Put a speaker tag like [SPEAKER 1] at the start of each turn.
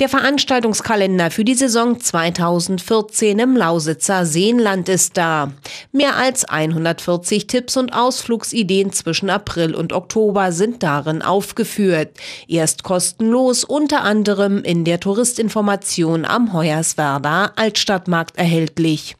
[SPEAKER 1] Der Veranstaltungskalender für die Saison 2014 im Lausitzer Seenland ist da. Mehr als 140 Tipps und Ausflugsideen zwischen April und Oktober sind darin aufgeführt. Erst kostenlos unter anderem in der Touristinformation am Hoyerswerda Altstadtmarkt erhältlich.